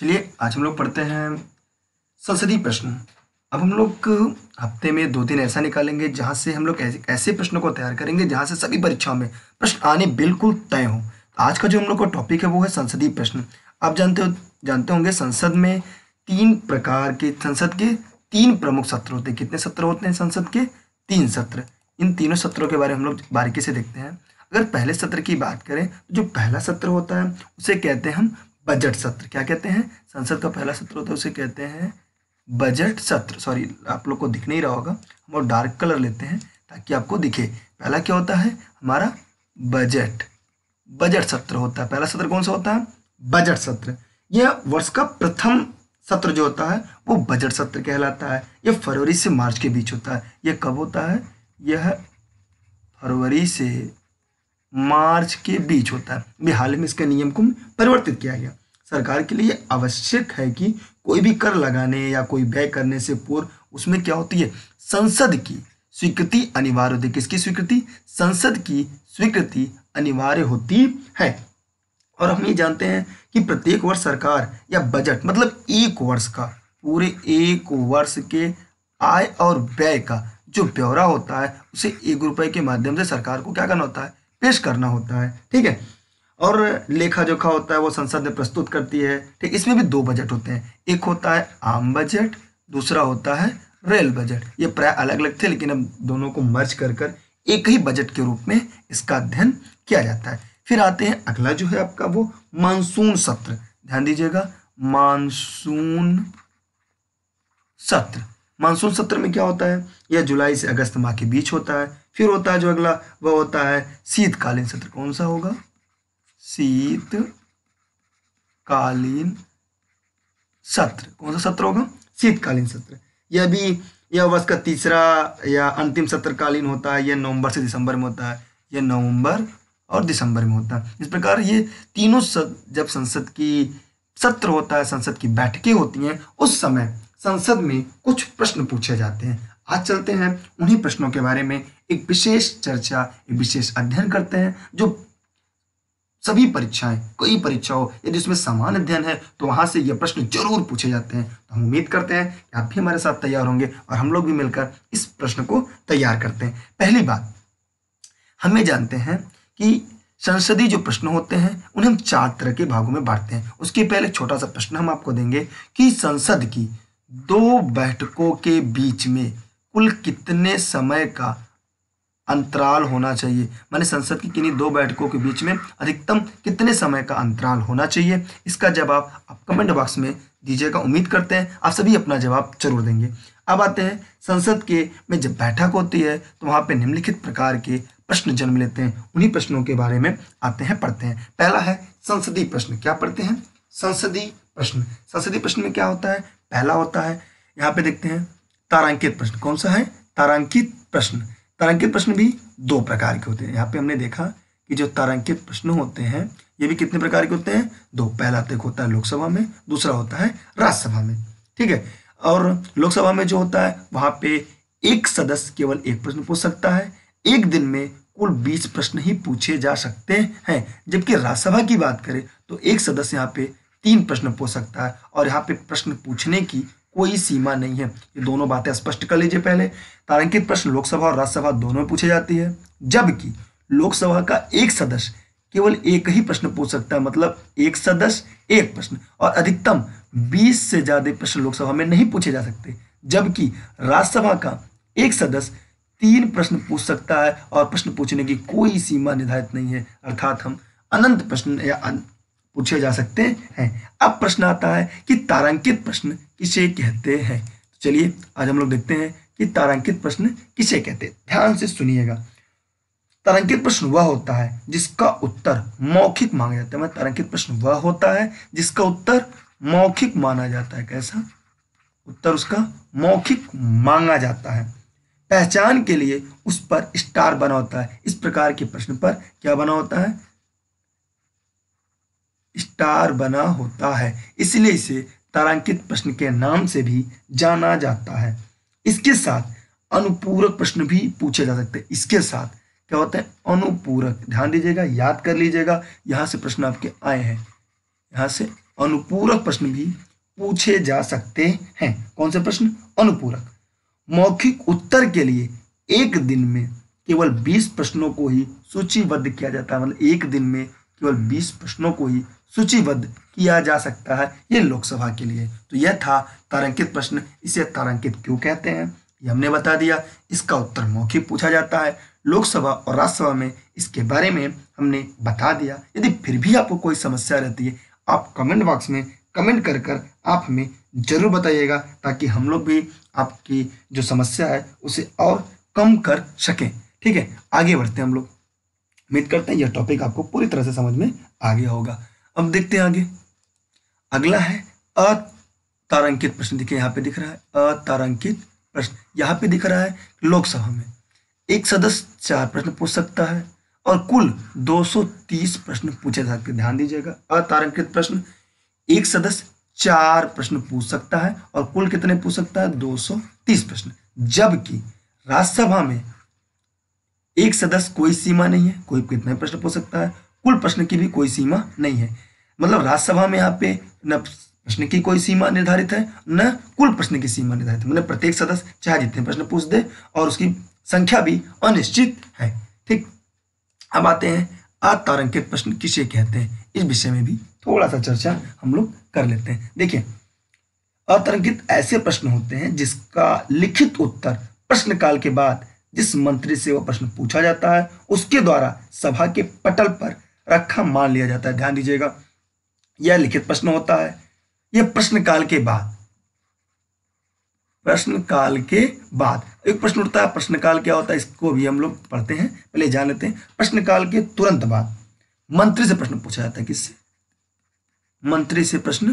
चलिए आज हम लोग पढ़ते हैं संसदीय प्रश्न अब हम लोग हफ्ते में दो दिन ऐसा निकालेंगे जहाँ से हम लोग ऐसे ऐसे प्रश्नों को तैयार करेंगे जहाँ से सभी परीक्षाओं में प्रश्न आने बिल्कुल तय हों आज का जो हम लोग का टॉपिक है वो है संसदीय प्रश्न आप जानते हो जानते होंगे संसद में तीन प्रकार के संसद के तीन प्रमुख सत्र होते हैं कितने सत्र होते हैं संसद के तीन सत्र इन तीनों सत्रों के बारे में हम लोग बारीकी से देखते हैं अगर पहले सत्र की बात करें तो जो पहला सत्र होता है उसे कहते हैं हम बजट सत्र क्या कहते हैं संसद का पहला सत्र होता है उसे कहते हैं बजट सत्र सॉरी आप लोग को दिख नहीं रहा होगा हम लोग डार्क कलर लेते हैं ताकि आपको दिखे पहला क्या होता है हमारा बजट बजट सत्र होता है पहला सत्र कौन सा होता है बजट सत्र यह वर्ष का प्रथम सत्र जो होता है वो बजट सत्र कहलाता है यह फरवरी से मार्च के बीच होता है यह कब होता है यह फरवरी से मार्च के बीच होता है अभी हाल में इसके नियम को परिवर्तित किया गया सरकार के लिए आवश्यक है कि कोई भी कर लगाने या कोई व्यय करने से पूर्व उसमें क्या होती है संसद की स्वीकृति अनिवार्य होती है किसकी स्वीकृति संसद की स्वीकृति अनिवार्य होती है और हम ये जानते हैं कि प्रत्येक वर्ष सरकार या बजट मतलब एक वर्ष का पूरे एक वर्ष के आय और व्यय का जो ब्यौरा होता है उसे एक रुपए के माध्यम से सरकार को क्या करना होता है पेश करना होता है ठीक है और लेखा जोखा होता है वो संसद में प्रस्तुत करती है ठीक इसमें भी दो बजट होते हैं एक होता है आम बजट दूसरा होता है रेल बजट ये प्राय अलग अलग थे लेकिन अब दोनों को मर्ज कर कर एक ही बजट के रूप में इसका अध्ययन किया जाता है फिर आते हैं अगला जो है आपका वो मानसून सत्र ध्यान दीजिएगा मानसून सत्र मानसून सत्र में क्या होता है यह जुलाई से अगस्त माह के बीच होता है फिर होता है जो अगला वह होता है शीतकालीन सत्र कौन सा होगा शीत कालीन सत्र कौन सा सत्र होगा शीतकालीन सत्र यह भी यह वर्ष का तीसरा या अंतिम सत्रकालीन होता है यह नवंबर से दिसंबर में होता है यह नवंबर और दिसंबर में होता है इस प्रकार ये तीनों सत्र जब संसद की सत्र होता है संसद की बैठकें होती हैं उस समय संसद में कुछ प्रश्न पूछे जाते हैं आज चलते हैं उन्हीं प्रश्नों के बारे में एक विशेष चर्चा एक विशेष अध्ययन करते हैं जो सभी परीक्षाएं कोई परीक्षा हो यदि उसमें समान अध्ययन है तो वहां से ये प्रश्न जरूर पूछे जाते हैं तो हम उम्मीद करते हैं कि आप भी हमारे साथ तैयार होंगे और हम लोग भी मिलकर इस प्रश्न को तैयार करते हैं पहली बात हमें जानते हैं कि संसदीय जो प्रश्न होते हैं उन्हें हम चार तरह के भागों में बांटते हैं उसके पहले छोटा सा प्रश्न हम आपको देंगे कि संसद की दो बैठकों के बीच में कुल कितने समय का अंतराल होना चाहिए माने संसद की किन्हीं दो बैठकों के बीच में अधिकतम कितने समय का अंतराल होना चाहिए इसका जवाब आप कमेंट बॉक्स में दीजिएगा उम्मीद करते हैं आप सभी अपना जवाब जरूर देंगे अब आते हैं संसद के में जब बैठक होती है तो वहाँ पर निम्नलिखित प्रकार के प्रश्न जन्म लेते हैं उन्हीं प्रश्नों के बारे में आते हैं पढ़ते हैं पहला है संसदीय प्रश्न क्या पढ़ते हैं संसदीय प्रश्न संसदीय प्रश्न में क्या होता है पहला होता है यहाँ पे देखते हैं तारांकित प्रश्न कौन सा है तारांकित प्रश्न तारांकित प्रश्न भी दो प्रकार के होते हैं यहाँ पे हमने देखा कि जो तारांकित प्रश्न होते हैं ये भी कितने प्रकार के होते हैं दो पहला तो होता है लोकसभा में दूसरा होता है राज्यसभा में ठीक है और लोकसभा में जो होता है वहां पे एक सदस्य केवल एक प्रश्न पूछ सकता है एक दिन में कुल बीस प्रश्न ही पूछे जा सकते हैं जबकि राज्यसभा की बात करें तो एक सदस्य यहाँ पे तीन प्रश्न पूछ सकता है और यहाँ पे प्रश्न पूछने की कोई सीमा नहीं है ये दोनों बातें स्पष्ट कर लीजिए पहले तारांकित प्रश्न लोकसभा और राज्यसभा दोनों में पूछी जाती है जबकि लोकसभा का एक सदस्य केवल एक ही प्रश्न पूछ सकता है मतलब एक सदस्य एक प्रश्न और अधिकतम 20 से ज्यादा प्रश्न लोकसभा में नहीं पूछे जा सकते जबकि राज्यसभा का एक सदस्य तीन प्रश्न पूछ सकता है और प्रश्न पूछने की कोई सीमा निर्धारित नहीं है अर्थात हम अनंत प्रश्न या पूछे जा सकते हैं अब प्रश्न आता है कि तारांकित प्रश्न किसे कहते हैं तो चलिए आज हम लोग देखते हैं कि तारांकित प्रश्न किसे कहते हैं ध्यान से सुनिएगा तारांकित प्रश्न वह होता है जिसका उत्तर मौखिक मांगा जाता है मैं मतलब तारांकित प्रश्न वह होता है जिसका उत्तर मौखिक माना जाता है कैसा उत्तर उसका मौखिक मांगा जाता है पहचान के लिए उस पर स्टार बना होता है इस प्रकार के प्रश्न पर क्या बना होता है स्टार बना होता है इसलिए इसे तारांकित प्रश्न के नाम से भी जाना जाता है इसके साथ अनुपूरक प्रश्न भी पूछे जा सकते हैं इसके साथ क्या होता है अनुपूरक ध्यान दीजिएगा याद कर लीजिएगा यहाँ से प्रश्न आपके आए हैं यहाँ से अनुपूरक प्रश्न भी पूछे जा सकते हैं कौन से प्रश्न अनुपूरक मौखिक उत्तर के लिए एक दिन में केवल 20 प्रश्नों को ही सूचीबद्ध किया जाता है मतलब एक दिन में केवल 20 प्रश्नों को ही सूचीबद्ध किया जा सकता है ये लोकसभा के लिए तो यह था तारांकित प्रश्न इसे तारांकित क्यों कहते हैं ये हमने बता दिया इसका उत्तर मौखिक पूछा जाता है लोकसभा और राज्यसभा में इसके बारे में हमने बता दिया यदि फिर भी आपको कोई समस्या रहती है आप कमेंट बॉक्स में कमेंट कर कर आप हमें जरूर बताइएगा ताकि हम लोग भी आपकी जो समस्या है उसे और कम कर सकें ठीक है आगे बढ़ते हैं हम लोग उम्मीद करते हैं यह टॉपिक आपको पूरी तरह से समझ में आ गया होगा अब देखते हैं आगे अगला है अतारंकित प्रश्न देखिए यहाँ पे दिख रहा है अतारंकित प्रश्न यहाँ पे दिख रहा है लोकसभा में एक सदस्य चार प्रश्न पूछ सकता है और कुल 230 प्रश्न पूछे जा सकते ध्यान दीजिएगा अतारंकित प्रश्न एक सदस्य चार प्रश्न पूछ सकता है और कुल कितने पूछ सकता है 230 प्रश्न जबकि राज्यसभा में एक सदस्य कोई सीमा नहीं है कोई कितने प्रश्न पूछ सकता है कुल प्रश्न की भी कोई सीमा नहीं है मतलब राज्यसभा में यहाँ पे न प्रश्न की कोई सीमा निर्धारित है न कुल प्रश्न की सीमा निर्धारित है मतलब प्रत्येक सदस्य चाहे जितने प्रश्न पूछ दे और उसकी संख्या भी अनिश्चित है ठीक अब आते हैं अतारंकित प्रश्न किसे कहते हैं इस विषय में भी थोड़ा सा चर्चा हम लोग कर लेते हैं देखिए अतरंकित ऐसे प्रश्न होते हैं जिसका लिखित उत्तर प्रश्न काल के बाद जिस मंत्री से वह प्रश्न पूछा जाता है उसके द्वारा सभा के पटल पर रखा मान लिया जाता है ध्यान दीजिएगा या लिखित प्रश्न होता है यह प्रश्नकाल के बाद प्रश्नकाल के बाद एक प्रश्न उठता है प्रश्नकाल क्या होता है इसको भी हम लोग पढ़ते हैं पहले जान लेते हैं प्रश्नकाल के तुरंत बाद मंत्री से प्रश्न पूछा जाता है किससे मंत्री से प्रश्न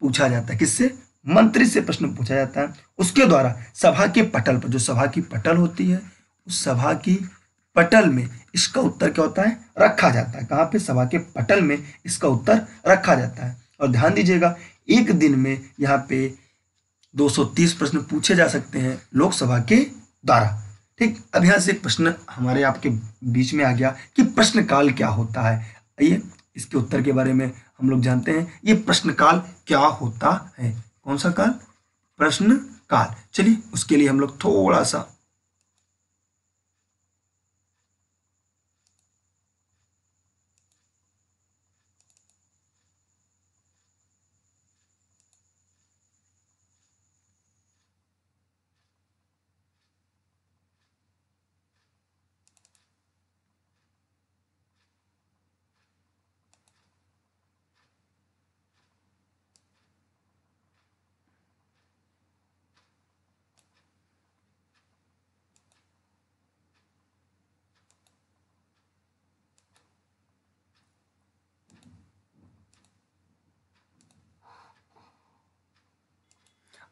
पूछा जाता है किससे मंत्री से प्रश्न पूछा जाता है उसके द्वारा सभा के पटल पर जो सभा की पटल होती है उस सभा की पटल में इसका उत्तर क्या होता है रखा जाता है कहाँ पे सभा के पटल में इसका उत्तर रखा जाता है और ध्यान दीजिएगा एक दिन में यहाँ पे 230 प्रश्न पूछे जा सकते हैं लोकसभा के द्वारा ठीक अब यहाँ से एक प्रश्न हमारे आपके बीच में आ गया कि प्रश्न काल क्या होता है आइए इसके उत्तर के बारे में हम लोग जानते हैं ये प्रश्न काल क्या होता है कौन सा काल प्रश्न काल चलिए उसके लिए हम लोग थोड़ा सा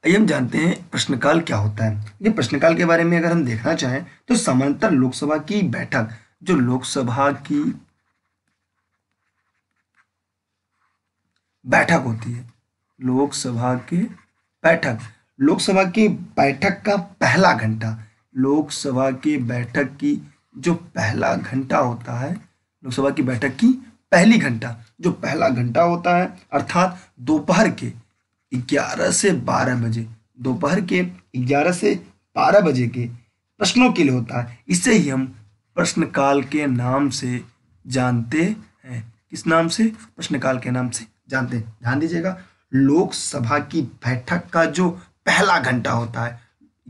आइए हम जानते हैं प्रश्नकाल क्या होता है देखिए प्रश्नकाल के बारे में अगर हम देखना चाहें तो समांतर लोकसभा की बैठक जो लोकसभा की बैठक होती है लोकसभा की बैठक लोकसभा की बैठक का पहला घंटा लोकसभा की बैठक की जो पहला घंटा होता है लोकसभा की बैठक की पहली घंटा जो पहला घंटा होता है अर्थात दोपहर के ग्यारह से बारह बजे दोपहर के ग्यारह से बारह बजे के प्रश्नों के लिए होता है इसे ही हम प्रश्नकाल के नाम से जानते हैं किस नाम से प्रश्नकाल के नाम से जानते हैं ध्यान दीजिएगा लोकसभा की बैठक का जो पहला घंटा होता है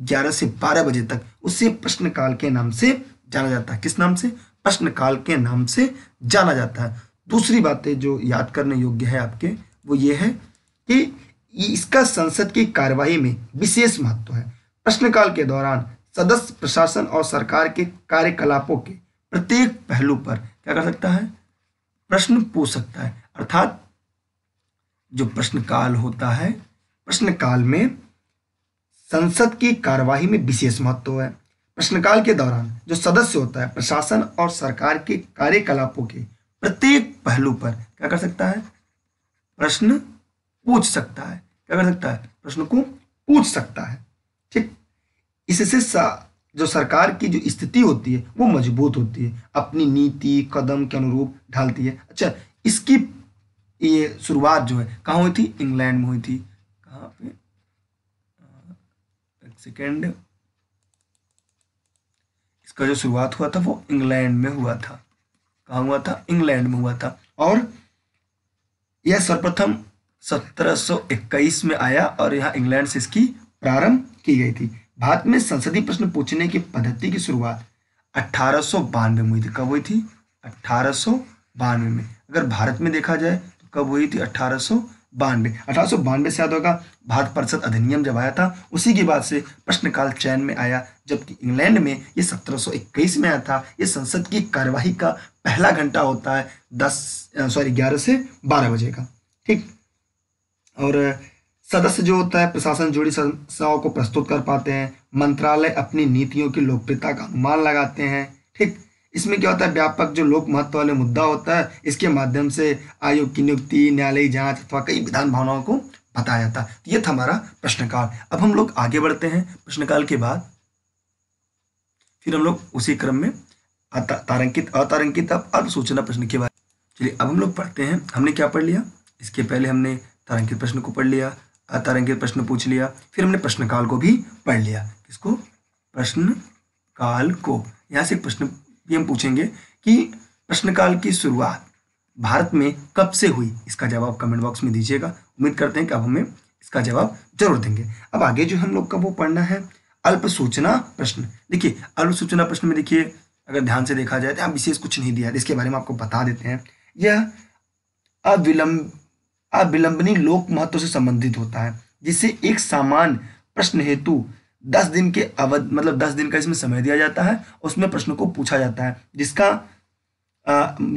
ग्यारह से बारह बजे तक उसे प्रश्नकाल के नाम से जाना जाता है किस नाम से प्रश्नकाल के नाम से जाना जाता है दूसरी बातें जो याद करने योग्य है आपके वो ये है कि इसका संसद की कार्यवाही में विशेष महत्व है प्रश्नकाल के दौरान सदस्य प्रशासन और सरकार के कार्यकलापों के प्रत्येक पहलू पर क्या कर सकता है प्रश्न पूछ सकता है अर्थात जो प्रश्नकाल होता है प्रश्नकाल में संसद की कार्यवाही में विशेष महत्व है प्रश्नकाल के दौरान जो सदस्य होता है प्रशासन और सरकार के कार्यकलापों के प्रत्येक पहलू पर क्या कर सकता है प्रश्न पूछ सकता है क्या कर सकता है प्रश्न को पूछ सकता है ठीक इससे जो सरकार की जो स्थिति होती है वो मजबूत होती है अपनी नीति कदम के अनुरूप ढालती है अच्छा इसकी ये शुरुआत जो है कहाँ हुई थी इंग्लैंड में हुई थी कहाँ पे एक सेकेंड इसका जो शुरुआत हुआ था वो इंग्लैंड में हुआ था कहाँ हुआ था इंग्लैंड में हुआ था और यह सर्वप्रथम 1721 में आया और यहाँ इंग्लैंड से इसकी प्रारंभ की गई थी भारत में संसदीय प्रश्न पूछने की पद्धति की शुरुआत अट्ठारह में हुई थी कब हुई थी अट्ठारह में अगर भारत में देखा जाए तो कब हुई थी अट्ठारह बानवे अठारह सौ बानवे से याद होगा भारत परिषद अधिनियम जब आया था उसी के बाद से प्रश्नकाल चयन में आया जबकि इंग्लैंड में ये 1721 में आया था ये संसद की कार्यवाही का पहला घंटा होता है दस सॉरी ग्यारह से बारह बजे का ठीक और सदस्य जो होता है प्रशासन जुड़ी समस्याओं को प्रस्तुत कर पाते हैं मंत्रालय अपनी नीतियों की लोकप्रियता का अनुमान लगाते हैं ठीक इसमें क्या होता है व्यापक जो लोक महत्व वाले मुद्दा होता है इसके माध्यम से आयोग की नियुक्ति न्यायालय जांच अथवा कई विधान भावनाओं को बताया जाता है तो ये था हमारा प्रश्नकाल अब हम लोग आगे बढ़ते हैं प्रश्नकाल के बाद फिर हम लोग उसी क्रम में तारंकित अतारंकित अब अल्प सूचना प्रश्न के बाद चलिए अब हम लोग पढ़ते हैं हमने क्या पढ़ लिया इसके पहले हमने तारांकित प्रश्न को पढ़ लिया तारांकित प्रश्न पूछ लिया फिर हमने प्रश्न काल को भी पढ़ लिया किसको प्रश्न काल को यहाँ से प्रश्न भी हम पूछेंगे कि प्रश्न काल की शुरुआत भारत में कब से हुई इसका जवाब कमेंट बॉक्स में दीजिएगा उम्मीद करते हैं कि अब हमें इसका जवाब जरूर देंगे अब आगे जो हम लोग का वो पढ़ना है अल्प सूचना प्रश्न देखिए अल्प सूचना प्रश्न में देखिए अगर ध्यान से देखा जाए तो आप विशेष कुछ नहीं दिया इसके बारे में आपको बता देते हैं यह अविलंब अविलंबनी लोक महत्व से संबंधित होता है जिसे एक सामान्य प्रश्न हेतु दस दिन के अवध मतलब दस दिन का इसमें समय दिया जाता है उसमें प्रश्न को पूछा जाता है जिसका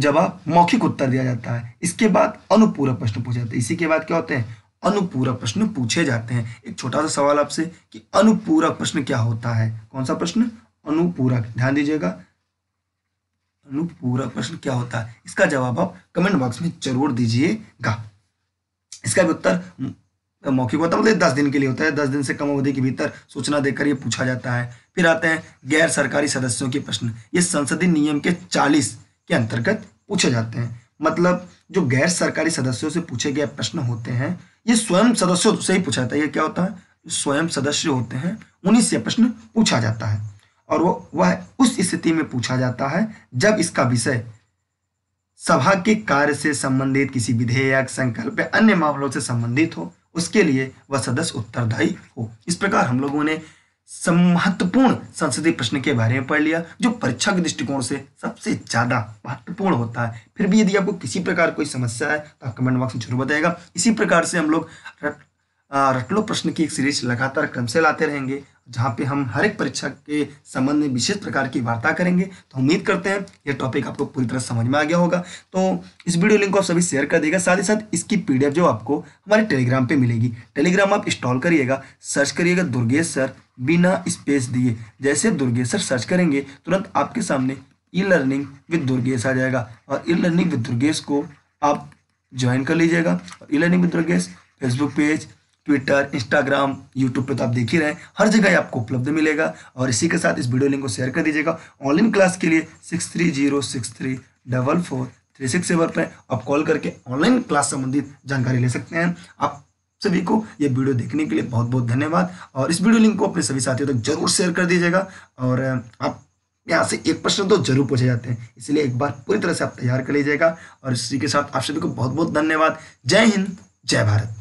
जवाब मौखिक उत्तर दिया जाता है इसके बाद अनुपूरक प्रश्न पूछे जाते हैं इसी के बाद क्या होते हैं अनुपूरक प्रश्न पूछे जाते हैं एक छोटा सा सवाल आपसे कि अनुपूरक प्रश्न क्या होता है कौन सा प्रश्न अनुपूरक ध्यान दीजिएगा अनुपूरक प्रश्न क्या होता है इसका जवाब आप कमेंट बॉक्स में जरूर दीजिएगा इसका भी उत्तर मौखिक होता है मतलब दस दिन के लिए होता है दस दिन से कम अवधि के भीतर सूचना देकर ये पूछा जाता है फिर आते हैं गैर सरकारी सदस्यों के प्रश्न ये संसदीय नियम के चालीस के अंतर्गत पूछे जाते हैं मतलब जो गैर सरकारी सदस्यों से पूछे गए प्रश्न होते हैं ये स्वयं सदस्यों से ही पूछा जाता है ये क्या होता है स्वयं सदस्य होते हैं उन्हीं से प्रश्न पूछा जाता है और वो वह उस स्थिति में पूछा जाता है जब इसका विषय सभा के कार्य से संबंधित किसी विधेयक संकल्प या अन्य मामलों से संबंधित हो उसके लिए वह सदस्य उत्तरदायी हो इस प्रकार हम लोगों ने महत्वपूर्ण संसदीय प्रश्न के बारे में पढ़ लिया जो परीक्षा के दृष्टिकोण से सबसे ज़्यादा महत्वपूर्ण होता है फिर भी यदि आपको किसी प्रकार कोई समस्या है तो आप कमेंट बॉक्स में जरूर बताएगा इसी प्रकार से हम लोग रटलो प्रश्न की एक सीरीज लगातार क्रम से लाते रहेंगे जहाँ पे हम हर एक परीक्षा के संबंध में विशेष प्रकार की वार्ता करेंगे तो उम्मीद करते हैं यह टॉपिक आपको पूरी तरह समझ में आ गया होगा तो इस वीडियो लिंक को आप सभी शेयर कर देगा साथ ही साथ इसकी पीडीएफ जो आपको हमारे टेलीग्राम पे मिलेगी टेलीग्राम आप इंस्टॉल करिएगा सर्च करिएगा दुर्गेश सर बिना स्पेस दिए जैसे दुर्गेश सर सर्च करेंगे तुरंत आपके सामने ई लर्निंग विद दुर्गेश आ जाएगा और ई लर्निंग विद दुर्गेश को आप ज्वाइन कर लीजिएगा e learning with Durgesh Facebook page Twitter Instagram YouTube पे तो आप देख ही रहे हैं हर जगह आपको उपलब्ध मिलेगा और इसी के साथ इस वीडियो लिंक को शेयर कर दीजिएगा ऑनलाइन क्लास के लिए six three zero six three double four three six seven पर आप कॉल करके ऑनलाइन क्लास संबंधित जानकारी ले सकते हैं आप सभी को ये वीडियो देखने के लिए बहुत बहुत धन्यवाद और इस वीडियो लिंक को अपने सभी साथियों तक जरूर शेयर कर दीजिएगा और आप यहाँ से एक प्रश्न तो जरूर पूछे जाते हैं इसलिए एक बार पूरी तरह से आप तैयार कर लीजिएगा और इसी के साथ आप सभी को बहुत बहुत धन्यवाद जय हिंद जय भारत